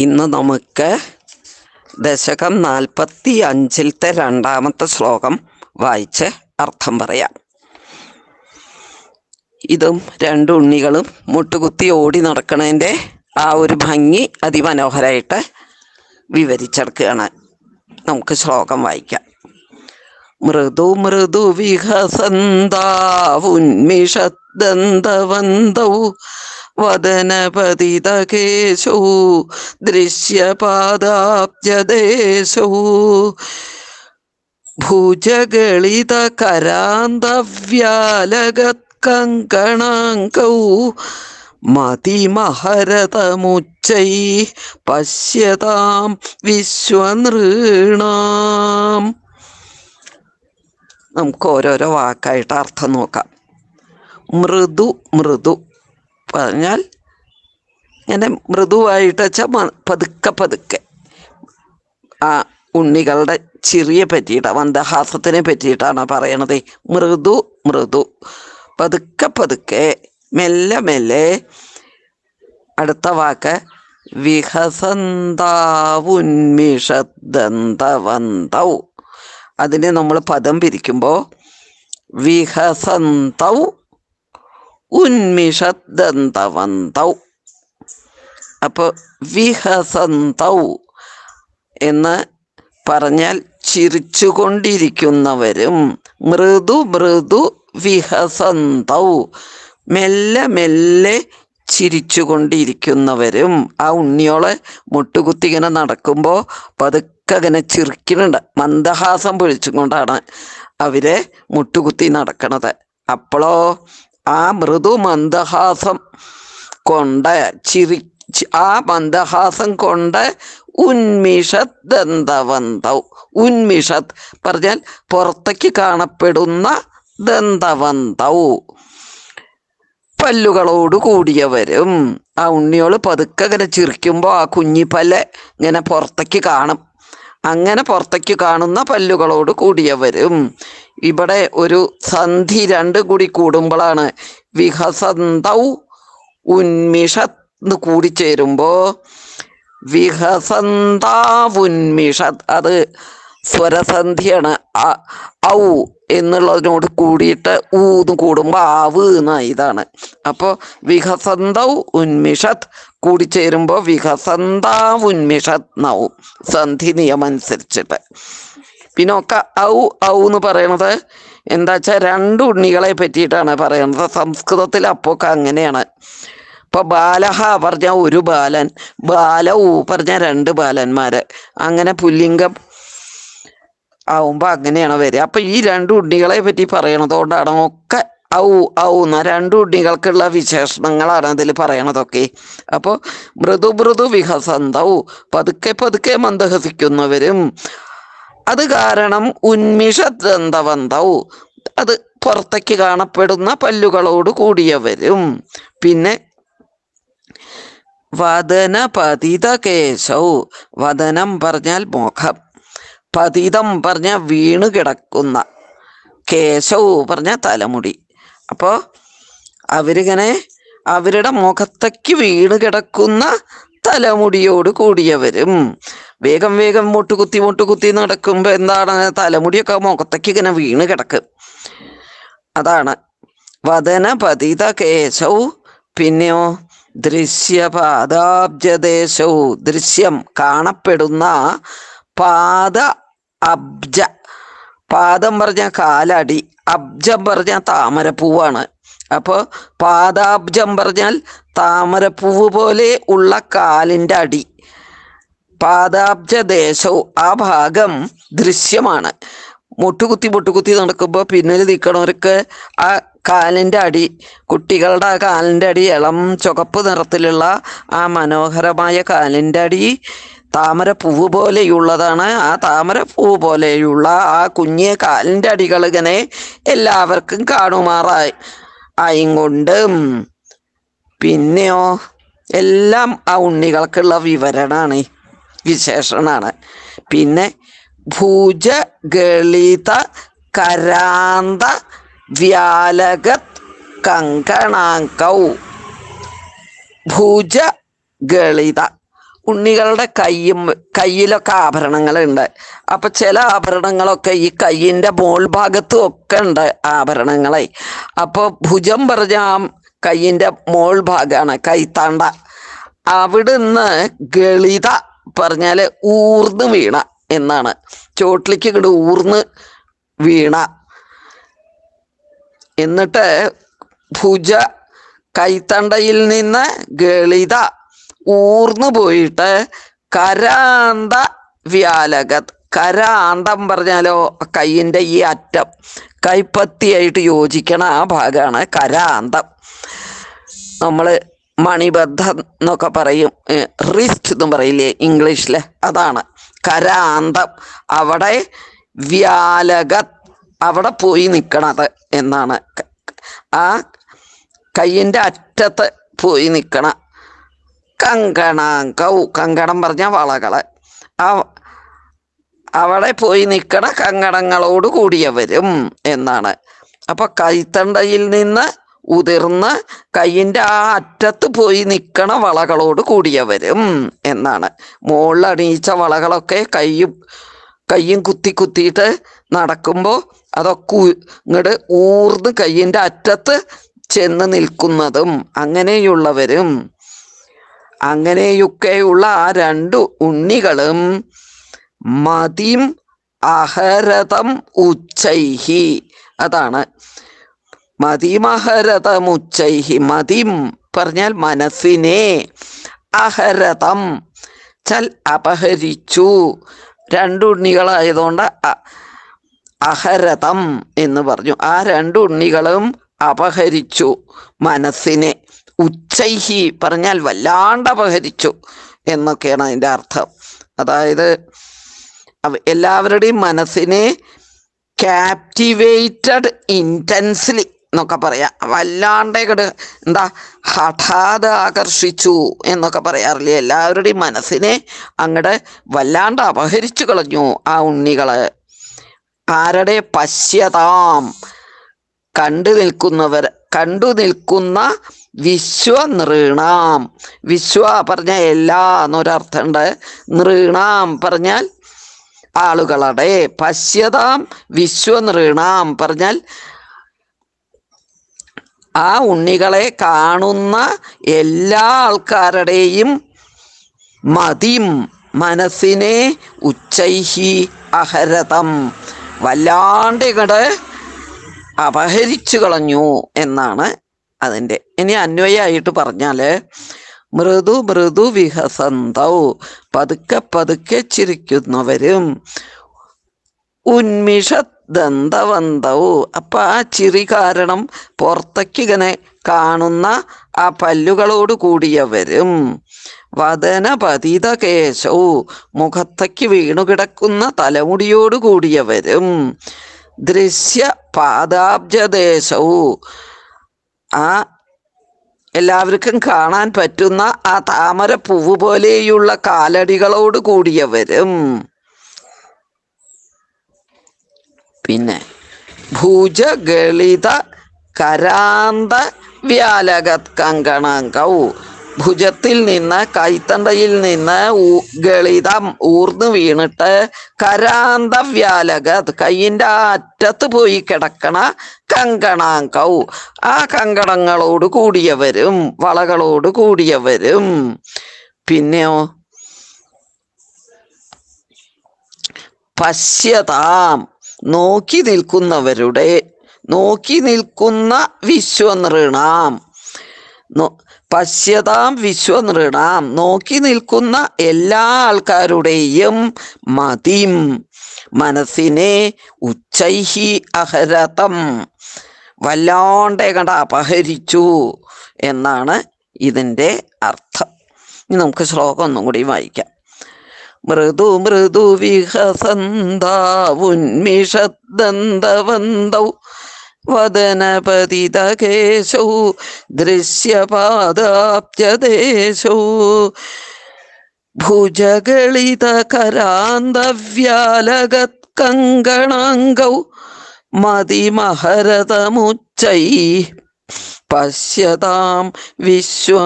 ഇന്ന് നമുക്ക് ദശകം നാൽപ്പത്തി അഞ്ചിലത്തെ രണ്ടാമത്തെ ശ്ലോകം വായിച്ച് അർത്ഥം പറയാം ഇതും രണ്ട് ഉണ്ണികളും മുട്ടുകുത്തി ഓടി നടക്കണതിൻ്റെ ആ ഒരു ഭംഗി അതിമനോഹരായിട്ട് വിവരിച്ചെടുക്കുകയാണ് നമുക്ക് ശ്ലോകം വായിക്കാം മൃദു മൃദു വിഹസന്താവുന്മിഷദ്ദന്തവന്തൗ വദനപതിതകേശോ ദൃശ്യപാദാബ്ജദേശോ ഭുജഗളിതകരാന്തവ്യാലഗത്കങ്കണാങ്കൗ മതിമഹരതമുച്ചൈ പശ്യതാം വിശ്വനൃണാം നമുക്ക് ഓരോരോ വാക്കായിട്ട് അർത്ഥം നോക്കാം മൃദു മൃദു പറഞ്ഞാൽ ഇങ്ങനെ മൃദുവായിട്ട് വെച്ചാൽ പതുക്കെ പതുക്കെ ആ ഉണ്ണികളുടെ ചിറിയെ പറ്റിയിട്ടാണ് മന്ദഹാസത്തിനെ പറ്റിയിട്ടാണ് പറയണത് മൃദു മൃദു പതുക്കെ പതുക്കെ മെല്ലെ മെല്ലെ അടുത്ത വാക്ക് വിഹസന്താവുന്മിഷദ്ദന്തവന്തൗ അതിനെ നമ്മൾ പദം പിരിക്കുമ്പോൾ വിഹസന്തൗ ഉന്മിഷദ്ദന്തവന്തൗ അപ്പോൾ വിഹസന്തൗ എന്ന് പറഞ്ഞാൽ ചിരിച്ചുകൊണ്ടിരിക്കുന്നവരും മൃദു മൃദു വിഹസന്തൗ മെല്ലെ മെല്ലെ ചിരിച്ചുകൊണ്ടിരിക്കുന്നവരും ആ ഉണ്ണിയോളെ മുട്ടുകുത്തി ഇങ്ങനെ നടക്കുമ്പോൾ പതുക്കെ അങ്ങനെ ചിരിക്കുന്നുണ്ട് മന്ദഹാസം പൊഴിച്ചുകൊണ്ടാണ് അവരെ മുട്ടുകുത്തി നടക്കണത് അപ്പോഴോ ആ മൃദു മന്ദഹാസം കൊണ്ട് ചിരി ആ മന്ദഹാസം കൊണ്ട് ഉന്മിഷത് ദന്തവന്തൗ ഉന്മിഷത് പറഞ്ഞാൽ പുറത്തേക്ക് കാണപ്പെടുന്ന ദന്തവന്തൗ പല്ലുകളോട് കൂടിയവരും ആ ഉണ്ണിയോള് പതുക്കെ ഇങ്ങനെ ചിരിക്കുമ്പോൾ ആ കുഞ്ഞിപ്പല്ല് ഇങ്ങനെ പുറത്തേക്ക് കാണും അങ്ങനെ പുറത്തേക്ക് കാണുന്ന പല്ലുകളോട് കൂടിയവരും ഇവിടെ ഒരു സന്ധി രണ്ട് കൂടി കൂടുമ്പോഴാണ് വിഹസന്തൗ ഉന്മിഷ കൂടി കൂടിച്ചേരുമ്പോൾ വിഹസന്താവുന്മിഷത് അത് സ്വരസന്ധിയാണ് ഔ എന്നുള്ളതിനോട് കൂടിയിട്ട് ഊ എന്ന് കൂടുമ്പോൾ ആവ് എന്ന ഇതാണ് അപ്പോൾ വികസന്ത ഉന്മിഷത് കൂടിച്ചേരുമ്പോൾ വിഹസന്താവുന്മിഷത് എന്നാവും സന്ധി നിയമം അനുസരിച്ചിട്ട് പിന്നെ ഒക്കെ ഔ ഔ എന്ന് പറയണത് എന്താ വെച്ചാൽ രണ്ട് ഉണ്ണികളെ പറ്റിയിട്ടാണ് പറയുന്നത് സംസ്കൃതത്തിൽ അപ്പൊക്കെ അങ്ങനെയാണ് ഇപ്പൊ ബാലഹ പറഞ്ഞ ഒരു ബാലൻ ബാല ഊ പറഞ്ഞ രണ്ട് ബാലന്മാര് അങ്ങനെ പുല്ലിംഗം ആവുമ്പോ അങ്ങനെയാണ് വരിക അപ്പൊ ഈ രണ്ട് ഉണ്ണികളെ പറ്റി പറയണതുകൊണ്ടാണ് ഒക്കെ ഔ ഔ എന്ന രണ്ട് ഉണ്ണികൾക്കുള്ള വിശേഷണങ്ങളാണ് അതിൽ പറയണതൊക്കെ അപ്പോൾ മൃദു മൃദു വിഹസന്തവും പതുക്കെ പതുക്കെ മന്ദഹസിക്കുന്നവരും അത് കാരണം ദന്തവന്ത അത് പുറത്തേക്ക് കാണപ്പെടുന്ന പല്ലുകളോട് കൂടിയവരും പിന്നെ വദന പതിത കേശൗ വദനം പറഞ്ഞാൽ മുഖം പതിതം പറഞ്ഞ വീണ് കിടക്കുന്ന കേശവ് പറഞ്ഞ തലമുടി അപ്പോൾ അവരിങ്ങനെ അവരുടെ മുഖത്തേക്ക് വീണ് കിടക്കുന്ന തലമുടിയോട് കൂടിയവരും വേഗം വേഗം മുട്ടുകുത്തി മുട്ടുകുത്തി നടക്കുമ്പോ എന്താണ് തലമുടിയൊക്കെ മുഖത്തേക്ക് ഇങ്ങനെ വീണ് കിടക്കും അതാണ് വദന പതിത കേശവും പിന്നെയോ ദൃശ്യപാദാബ്ജദേശവും ദൃശ്യം കാണപ്പെടുന്ന പാദ അബ്ജ പാദം പറഞ്ഞ കാലടി അബ്ജം പറഞ്ഞ താമരപ്പൂവാണ് അപ്പോൾ പാദാബ്ജം പറഞ്ഞാൽ താമരപ്പൂവ് പോലെ ഉള്ള കാലിൻ്റെ അടി പാദാബ്ജദേശവും ആ ഭാഗം ദൃശ്യമാണ് മുട്ടുകുത്തി മുട്ടുകുത്തി നടക്കുമ്പോൾ പിന്നിൽ നിൽക്കണവർക്ക് ആ കാലിൻ്റെ അടി കുട്ടികളുടെ ആ കാലിൻ്റെ അടി ഇളം ചുവപ്പ് നിറത്തിലുള്ള ആ മനോഹരമായ കാലിൻ്റെ അടി താമര പൂവ് പോലെയുള്ളതാണ് ആ താമര പൂവ് പോലെയുള്ള ആ കുഞ്ഞ് കാലിൻ്റെ അടികൾ ഇങ്ങനെ എല്ലാവർക്കും കാണുമാറായി ആയും കൊണ്ടും പിന്നെയോ എല്ലാം ആ ഉണ്ണികൾക്കുള്ള വിവരണമാണ് വിശേഷണമാണ് പിന്നെ ഭൂജ ഗളിത കരാന്ത വ്യാലകത് കങ്കണാങ്കൗ ഭൂജ ഗളിത ഉണ്ണികളുടെ കൈയും കയ്യിലൊക്കെ ആഭരണങ്ങളുണ്ട് അപ്പൊ ചില ആഭരണങ്ങളൊക്കെ ഈ കയ്യിൻ്റെ മോൾ ഭാഗത്തും ഒക്കെ ഉണ്ട് ആഭരണങ്ങളെ അപ്പോൾ ഭുജം പറഞ്ഞാൽ കയ്യിൻ്റെ മോൾ ഭാഗമാണ് കൈത്താണ്ട അവിടുന്ന് ഗളിത പറഞ്ഞാൽ ഊർന്ന് വീണ എന്നാണ് ചോട്ടിലേക്ക് ഇങ്ങോട്ട് ഊർന്ന് വീണ എന്നിട്ട് ഭുജ കൈത്തണ്ടയിൽ നിന്ന് ഗളിത ഊർന്നു പോയിട്ട് കരാന്ത വ്യാലക കരാന്തം പറഞ്ഞാലോ കൈയിൻ്റെ ഈ അറ്റം കൈപ്പത്തിയായിട്ട് യോജിക്കണ ആ ഭാഗമാണ് കരാന്തം നമ്മൾ മണിബദ്ധ എന്നൊക്കെ പറയും റിസ്റ്റ് എന്ന് പറയില്ലേ ഇംഗ്ലീഷില് അതാണ് കരാന്തം അവിടെ വ്യാലക അവിടെ പോയി നിൽക്കണത് എന്നാണ് ആ കയ്യിൻ്റെ അറ്റത്ത് പോയി നിൽക്കണ കൗ കങ്കണം പറഞ്ഞ വളകള് ആ അവിടെ പോയി നിൽക്കണ കങ്കണങ്ങളോട് കൂടിയവരും എന്നാണ് അപ്പൊ കൈത്തണ്ടയിൽ നിന്ന് ഉതിർന്ന് കയ്യിൻ്റെ ആ അറ്റത്ത് പോയി നിൽക്കണ വളകളോട് കൂടിയവരും എന്നാണ് മുകളിൽ അണിയിച്ച വളകളൊക്കെ കയ്യും കയ്യും കുത്തി കുത്തിയിട്ട് നടക്കുമ്പോൾ അതൊക്കെ ഇങ്ങോട്ട് ഊർന്ന് കയ്യിൻ്റെ അറ്റത്ത് ചെന്ന് നിൽക്കുന്നതും അങ്ങനെയുള്ളവരും അങ്ങനെയൊക്കെയുള്ള ആ രണ്ടു ഉണ്ണികളും മതിം അഹരതം ഉച്ചൈഹി അതാണ് മതിമഹരതമുച്ചൈഹി മതിം പറഞ്ഞാൽ മനസ്സിനെ അഹരതം ചൽ അപഹരിച്ചു രണ്ടുണ്ണികളായതുകൊണ്ട് അഹരതം എന്ന് പറഞ്ഞു ആ രണ്ടുണ്ണികളും അപഹരിച്ചു മനസ്സിനെ ഉച്ചൈഹി പറഞ്ഞാൽ വല്ലാണ്ട് അപഹരിച്ചു എന്നൊക്കെയാണ് അതിൻ്റെ അർത്ഥം അതായത് എല്ലാവരുടെയും മനസ്സിനെ ക്യാപ്റ്റിവേറ്റഡ് ഇൻറ്റൻസ്ലി എന്നൊക്കെ പറയാം വല്ലാണ്ടേ എന്താ ഹഠാത് ആകർഷിച്ചു എന്നൊക്കെ പറയാറില്ലേ എല്ലാവരുടെയും മനസ്സിനെ അങ്ങടെ വല്ലാണ്ട് അപഹരിച്ചു കളഞ്ഞു ആ ഉണ്ണികള് ആരുടെ പശ്യതാം കണ്ടു നിൽക്കുന്നവർ കണ്ടു നിൽക്കുന്ന നൃണാം വിശ്വ പറഞ്ഞ എല്ലാ എന്നൊരർത്ഥമുണ്ട് നൃണാം പറഞ്ഞാൽ ആളുകളുടെ പശ്യതാം നൃണാം പറഞ്ഞാൽ ആ ഉണ്ണികളെ കാണുന്ന എല്ലാ ആൾക്കാരുടെയും മതിം മനസ്സിനെ ഉച്ചൈഹി അഹരതം വല്ലാണ്ട് ഇങ്ങോട്ട് അപഹരിച്ചു കളഞ്ഞു എന്നാണ് അതിൻ്റെ ഇനി അന്വയമായിട്ട് പറഞ്ഞാൽ മൃദു മൃദു വിഹസന്തൗ പതുക്കെ പതുക്കെ ചിരിക്കുന്നവരും ഉന്മിഷ ദന്തവന്തവു അപ്പം ആ ചിരി കാരണം പുറത്തേക്കിങ്ങനെ കാണുന്ന ആ പല്ലുകളോട് കൂടിയവരും പതിത കേശവും മുഖത്തേക്ക് വീണുകിടക്കുന്ന തലമുടിയോട് കൂടിയവരും ദൃശ്യ പാദാബ്ജദേശവും ആ എല്ലാവർക്കും കാണാൻ പറ്റുന്ന ആ താമര പൂവ് പോലെയുള്ള കാലടികളോട് കൂടിയവരും പിന്നെ ഭുജഗളിത കരാന്ത വ്യാലകത് കങ്കണാങ്കൗ ഭുജത്തിൽ നിന്ന് കൈത്തണ്ടയിൽ നിന്ന് ഗളിതം ഊർന്നു വീണിട്ട് കരാന്ത വ്യാലക കൈയിൻ്റെ അറ്റത്ത് പോയി കിടക്കണ കങ്കണാങ്കൗ ആ കങ്കണങ്ങളോട് കൂടിയവരും വളകളോട് കൂടിയവരും പിന്നെയോ പശ്യതാം നോക്കി നിൽക്കുന്നവരുടെ നോക്കി നിൽക്കുന്ന വിശ്വനൃണാം പശ്യതാം വിശ്വനൃണാം നോക്കി നിൽക്കുന്ന എല്ലാ ആൾക്കാരുടെയും മതിം മനസ്സിനെ ഉച്ചൈഹി അഹരതം വല്ലാണ്ടെ കണ്ട അപഹരിച്ചു എന്നാണ് ഇതിൻ്റെ അർത്ഥം ഇനി നമുക്ക് ശ്ലോകം ഒന്നും കൂടി വായിക്കാം മൃദു മൃദു വിഹസന്താവുന്മിഷദ്ദന്തവന്തൗ വദനപതിതകേശൗ ദൃശ്യപാദാബ്ജദേശൗ ഭുജകളിതകരാന്തവ്യാലഗത്കങ്കണാംഗൗ മതിമഹരതമുച്ചൈ പശ്യതാം വിശ്വനൃണാം